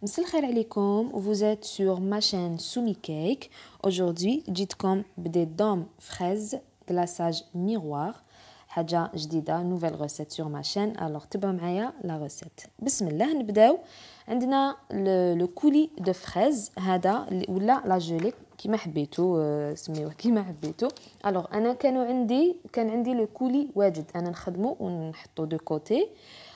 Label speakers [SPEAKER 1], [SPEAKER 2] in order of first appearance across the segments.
[SPEAKER 1] vous êtes sur ma chaîne Soumi Cake. Aujourd'hui, comme des dômes fraises glaçage miroir. sur recette نوفيل ريسيت سور Alors, شين الوغ la معايا Bismillah, nous بسم الله نبداو عندنا لو كولي دو فريز هذا ولا لا جولي كيما حبيتو سميوه كيما حبيتو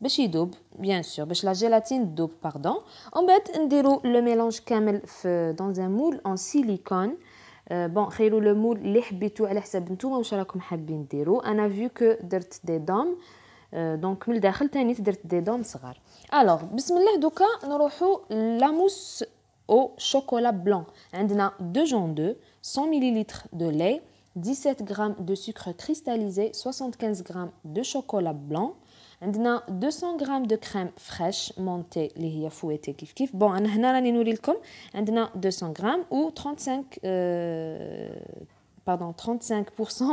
[SPEAKER 1] باش يذوب بيان سور باش لا جيلاتين تذوب pardon اون بعد نديرو لو ميلونج كامل في دون ان مول اون سيليكون بون خيرو لو مول اللي حبيتو على حساب نتوما واش راكم حابين ديرو انا فيو كو درت دي دوم دونك من الداخل تاني درت au chocolat blanc. a 2 jaunes 100 ml de lait, 17 g de sucre cristallisé, 75 g de chocolat blanc, Indena 200 grammes de crème fraîche montée les ya kif kif bon en général on a 200 g ou 35 pardon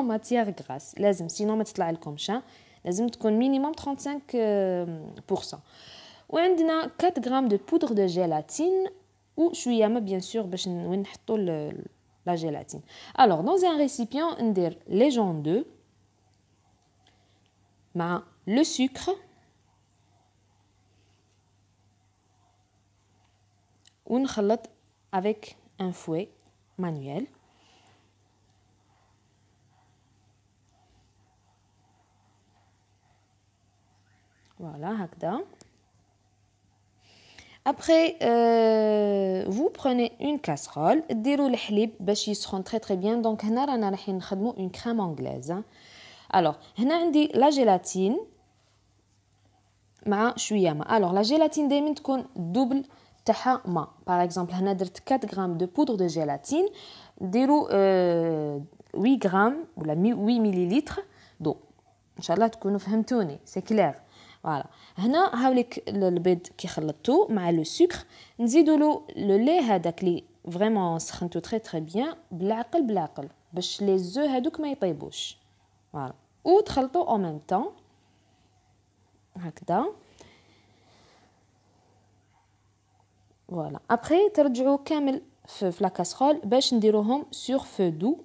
[SPEAKER 1] matière grasse les sinon mettez la elle comme ça les minimum 35% ou 4 grammes de poudre de gélatine ou je suis bien sûr la gélatine alors dans un récipient indir les gens d'œufs le sucre mélange avec un fouet manuel voilà هكذا Après, euh, vous prenez une casserole, dirou le hlib, باش يسخن très très bien. Donc, هنا رانا une crème anglaise. Hein. Alors, هنا عندي la gélatine, مع شويه ماء الوغ لا جيلاتين دائما تكون دوبل تاعها ماء باغ اكزومبل هنا درت 4 غرام دو بودر دو جيلاتين ديروا 8 غرام ولا 8 مليليتر دو ان شاء الله تكونوا فهمتوني سي كلير فوالا هنا هاوليك البيض كي خلطتو مع لو سكر نزيدوا له لو لي هذاك لي فريمون سخنتو تري تري بيان بالعقل بالعقل باش لي زو هذوك ما يطيبوش فوالا وتخلطوا او ميم طون Voilà. Après, tu reviens complet. Dans le plat sur feu doux.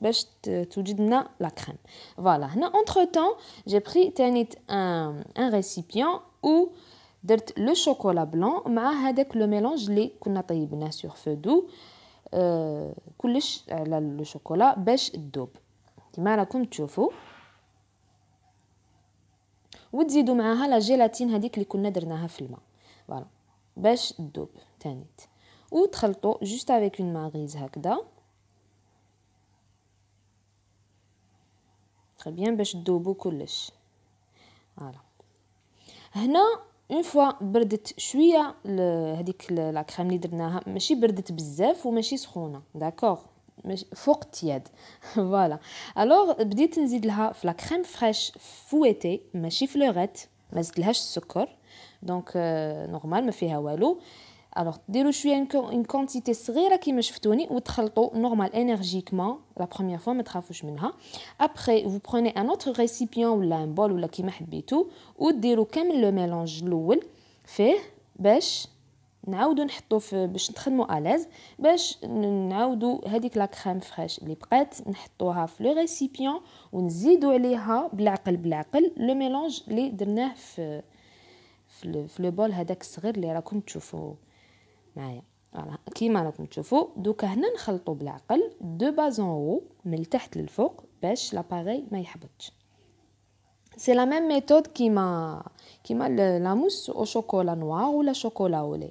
[SPEAKER 1] On va ajouter la crème. Voilà. entre temps j'ai pris un récipient où je vais mettre le chocolat blanc, avec le mélange liquide, sur feu doux, pour euh, le chocolat soit fondu. كما راكم تشوفوا وتزيدوا معاها لا جيلاتين هذيك اللي كنا درناها في الماء فوالا باش تذوب تانيت وتخلطوا جوست افيك اون ماغيز هكذا بيان باش تذوبوا كلش فوالا هنا اون فوا بردت شويه هذيك لا كريم اللي درناها ماشي بردت بزاف وماشي سخونه داكوغ مش فوق التياد فوالا الوغ بديت نزيد لها في لا كريم فريش فويتي ماشي فلوغيت ما زدتلهاش السكر دونك نورمال euh, ما فيها والو الوغ ديروا شويه ان كونتيتي صغيره كيما شفتوني وتخلطوا نورمال انرجيكمون لا بروميير فوا ما تخافوش منها ابخي فو بروني ان اوتر ريسيبيون ولا ان بول ولا كيما حبيتو وديروا كامل لو ميلونج الاول فيه باش نعاودو نحطو في باش نخدمو الاز باش نعاودو هذيك لا كريم فريش اللي بقات نحطوها في لو ريسيبيون ونزيدو عليها بالعقل بالعقل لو ميلونج اللي درناه في في لو بول هذاك الصغير اللي راكم تشوفو معايا فوالا كيما راكم تشوفو دوكا هنا نخلطو بالعقل دو باز او من التحت للفوق باش لاباري ما يحبطش سي لا ميم ميثود كيما كيما لا موس او شوكولا نوار ولا شوكولا اولي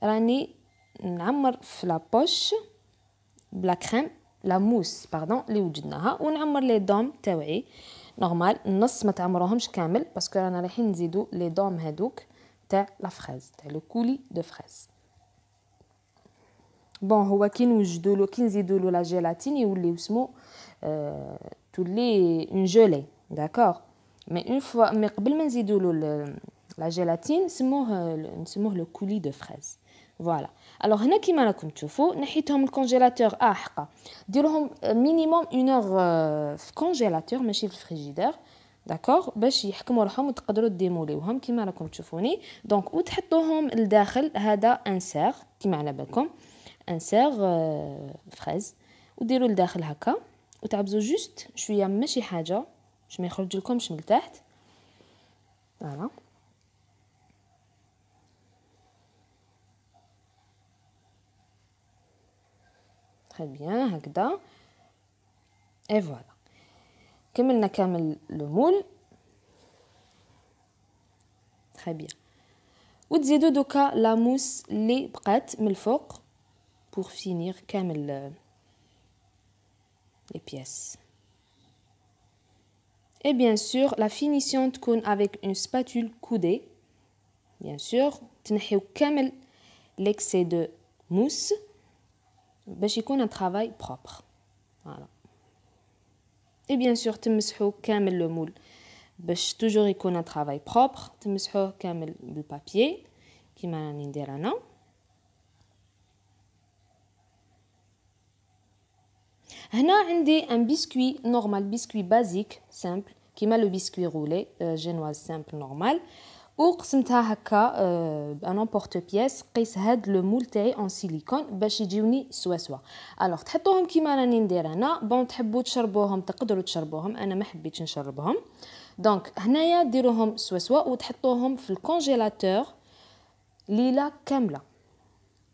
[SPEAKER 1] rani la poche la crème la mousse pardon les ou djinna ou n'amor les dames tawey normal nous sommes amorahom chkamel parce que rani là penses les dames hadouk la fraise le coulis de fraise bon voici nous ydo le quinze ydo le la gélatine ou les nous tous les une gelée d'accord mais une fois mais avant de ydo la gélatine nous nous le coulis de fraise فوالا الوغ هنا كيما راكم تشوفوا نحيتهم الكونجيلاتور اه حقا ديروهم مينيموم اون اور في كونجيلاتور ماشي في الفريجيدير داكوغ باش يحكموا روحهم وتقدروا ديموليوهم كيما راكم تشوفوني دونك وتحطوهم لداخل هذا سيغ كيما على بالكم انسيغ فريز euh, وديروا لداخل هكا وتعبزوا جوست شويه ماشي حاجه باش ما يخرج لكمش من تحت فوالا très bien et voilà كملنا كامل le moule très bien وتزيدوا cas la mousse اللي بقات من الفوق pour finir كامل euh, les pièces et bien sûr la finition تكون avec une spatule coudée bien sûr تنحيو كامل l'excès de mousse be ça y a un travail propre et bien sûr tu mets sur le le moule toujours y a un travail propre tu mets sur le le papier qui m'aidera non là on a un biscuit normal un biscuit basique simple qui m'a le biscuit roulé euh, génoise simple normal وقسمتها هكا بان بورت بياس قيس هاد لو مول تاعي اون سيليكون باش يجيوني سوا سوا الوغ تحطوهم كيما راني ندير انا بون تحبوا تشربوهم تقدروا تشربوهم انا ما حبيتش نشربهم دونك هنايا ديروهم سوا سوا وتحطوهم في الكونجيلاتور ليله كامله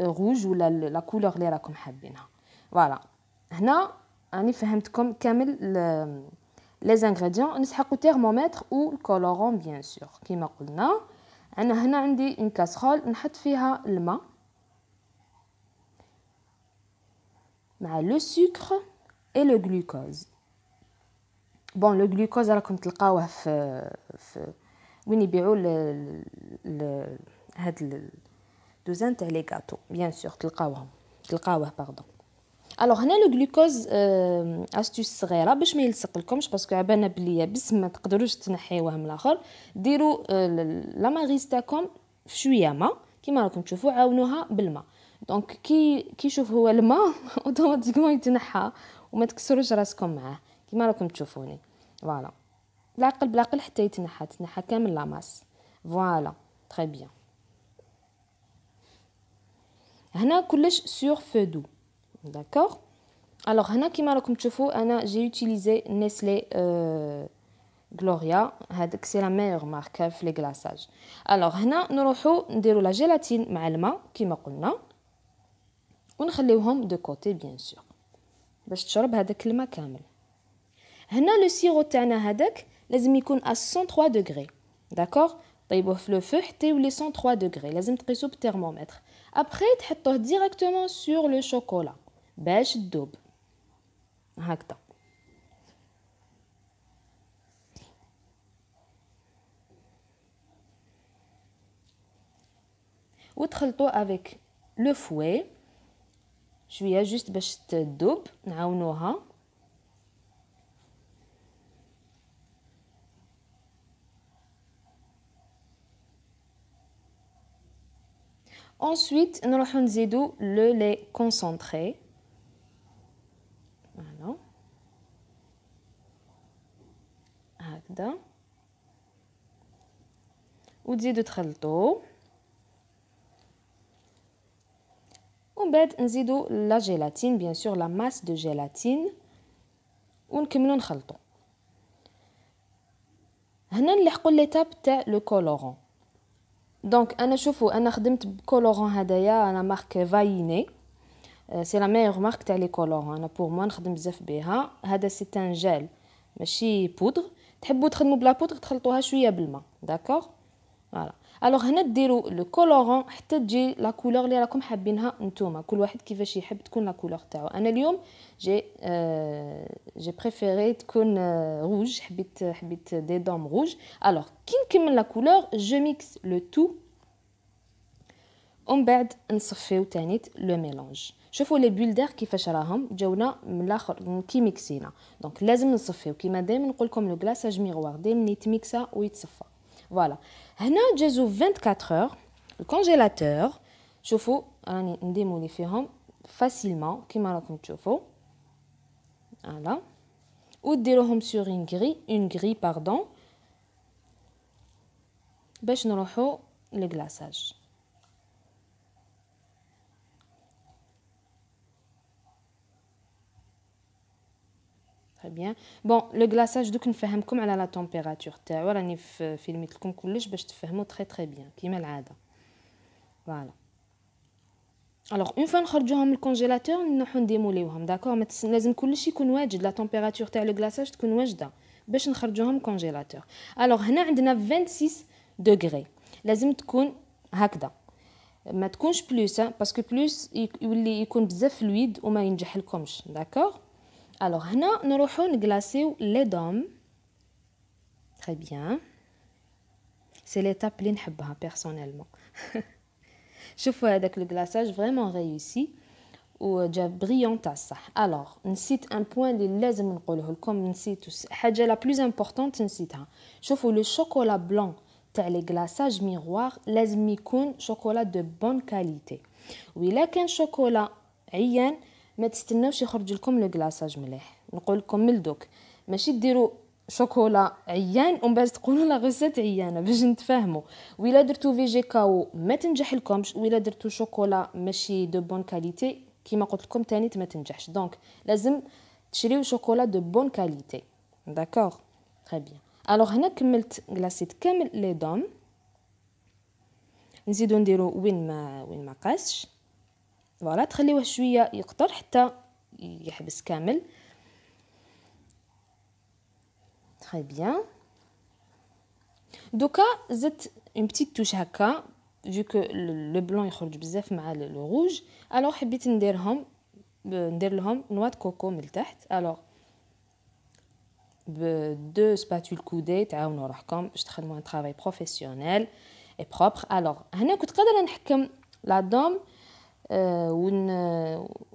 [SPEAKER 1] روج آه، ولا لا كولور اللي راكم حابينها فوالا هنا راني فهمتكم كامل لي زانغريديون نسحقو تيرمومتر او الكولورون بيان سور كيما قلنا انا هنا عندي اون كاسرول نحط فيها الماء مع لو سكر اي لو غلوكوز بون لو غلوكوز راكم تلقاوه في في وين يبيعوا هاد دوزان تاع لي غاتو بيان سور تلقاوهم تلقاوه باردون الوغ هنا لو غلوكوز استوس صغيره باش ما يلصقلكمش باسكو عبانا بلي بس ما تقدروش تنحيوه من الاخر ديروا آه، لا ماغيز تاعكم في شويه ما كيما راكم تشوفوا عاونوها بالماء دونك كي كي يشوف هو الماء اوتوماتيكمون يتنحى وما تكسروش راسكم معاه كيما راكم تشوفوني فوالا بالعقل بالعقل حتى يتنحى تنحى كامل لاماس فوالا تري بيان هنا كلش sur feu doux d'accord alors هنا كيما راكم تشوفوا انا j'ai utilisé Nestlé Gloria هذاك سي لا ميغ مارك في لي غلاصاج الوغ هنا نروحو نديرو لا جيلاتين مع الماء كيما قلنا ونخليوهم دو كوتي بيان باش تشرب هذاك الماء كامل هنا لو سيرو تاعنا هذاك لازم يكون 103 دغري D'accord? طيبوه في لو فو حتى يولي 103 دغري لازم تقيسو بالترمومتر après, tu retours directement sur le chocolat, besh dôb. Hak ta. Tu t'as le toi avec le fouet. Je vais juste besh dôb, naounoha. Ensuite, nous allons faire le lait concentré. Voilà. Agda. Ou nous allons faire la gélatine. Et nous allons faire la gélatine, bien sûr, la masse de gélatine. Et nous allons faire la Nous allons faire la première étape le colorant. دونك انا شوفو انا خدمت بكولورون هدايا انا مارك فايني سي لا ميور مارك تاع لي كولورون انا بور موا نخدم بزاف بها هذا سي ان جيل ماشي بودر تحبوا تخدموا بلا بودر تخلطوها شويه بالماء داكوغ فوالا الوغ هنا ديروا لو كولورون حتى تجي لا كولور اللي راكم حابينها نتوما كل واحد كيفاش يحب تكون لا كولور تاعو انا اليوم جي آه جي بريفيري تكون آه euh, روج حبيت حبيت دي دوم روج الوغ كي نكمل لا كولور جو ميكس لو تو ومن بعد نصفيو ثاني لو ميلونج شوفوا لي بولدر كيفاش راهم جاونا من الاخر كي ميكسينا دونك لازم نصفيو كيما دائما نقول لكم لو كلاصاج ميغوار دائما يتميكسا ويتصفى Voilà. Hna, j'ai 24 heures, le congélateur. Je vous démolir facilement, comme vous pouvez Voilà. Ou dérohom sur une grille, une grille, pardon. باش le glaçage. تري بيان بون لو غلاصاج دوك نفهمكم على لا تمبيراتور تاعو راني فيلميت لكم كلش باش تفهموا تري تري بيان كيما العاده فوالا الوغ اون فوا نخرجوهم من الكونجيلاتور نروحو نديموليوهم داكور لازم كلش يكون واجد لا تمبيراتور تاع لو غلاساج تكون واجده باش نخرجوهم من الكونجيلاتور الوغ هنا عندنا 26 دوغري لازم تكون هكذا ما تكونش بلوس باسكو بلوس يولي يكون بزاف فلويد وما ينجح لكمش داكور Alors, nous allons glacé les dents. Très bien. C'est l'étape que je personnellement. Je trouve avec le glaçage vraiment réussi. Et euh, brillant. Alors, je cite un point de l'aise, comme la plus importante. Je trouve que le chocolat blanc. C'est les glaçage miroir. L'aise, c'est chocolat de bonne qualité. Oui, il y a un ما تستناوش يخرج لكم لو كلاصاج مليح نقول لكم من دوك ماشي ديروا شوكولا عيان ومن بعد تقولوا لا غوسيت عيانه باش نتفاهموا ولا درتو فيجي كاو ما تنجح لكمش ولا درتو شوكولا ماشي دو بون كاليتي كيما قلت لكم ثاني ما تنجحش دونك لازم تشريو شوكولا دو بون كاليتي داكوغ تري بيان الوغ هنا كملت غلاسيت كامل لي دوم نزيدو نديرو وين ما وين ما قاسش فوالا تخليوه شويه يقطر حتى يحبس كامل تري بيان دوكا زدت اون بتيت توش هكا جو كو لو بلون يخرج بزاف مع لو روج الوغ حبيت نديرهم ندير لهم نوا د كوكو من التحت الوغ بدو سباتول كودي تعاونوا روحكم باش تخدموا ان ترافاي بروفيسيونيل اي بروبر الوغ هنا كنت قادره نحكم لا دوم آه، ون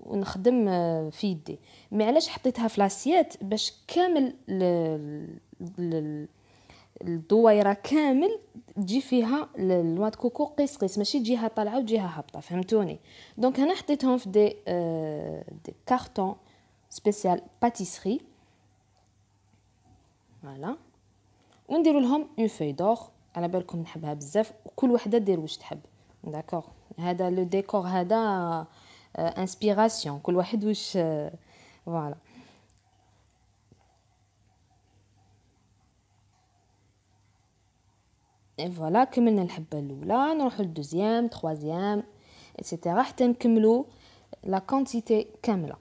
[SPEAKER 1] ونخدم آه، في يدي مي علاش حطيتها في لاسيات باش كامل الدويره كامل تجي فيها الواد كوكو قيس قيس ماشي جهه طالعه وجهه هابطه فهمتوني دونك هنا حطيتهم في دي, آه، دي كارتون سبيسيال باتيسري فوالا ونديروا لهم اون فوي دور على بالكم نحبها بزاف وكل وحده دير واش تحب داكوغ Le décor, ديكور l'inspiration. et كل واحد Et voilà, comme on a le là, le deuxième, troisième, etc. On And la quantité la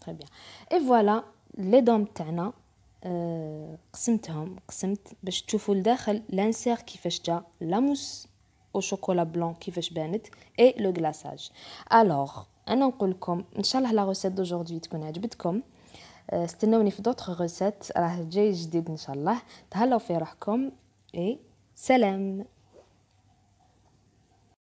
[SPEAKER 1] Très bien. Et voilà, les dents de آه، قسمتهم قسمت باش تشوفوا لداخل لانسير كيفاش جا لاموس او شوكولا بلون كيفاش بانت اي لو غلاساج الوغ انا نقول لكم ان شاء الله لا ريسيت دوجوردي تكون عجبتكم آه، استنوني في دوطخ ريسيت راه جاي جديد ان شاء الله تهلاو في روحكم اي سلام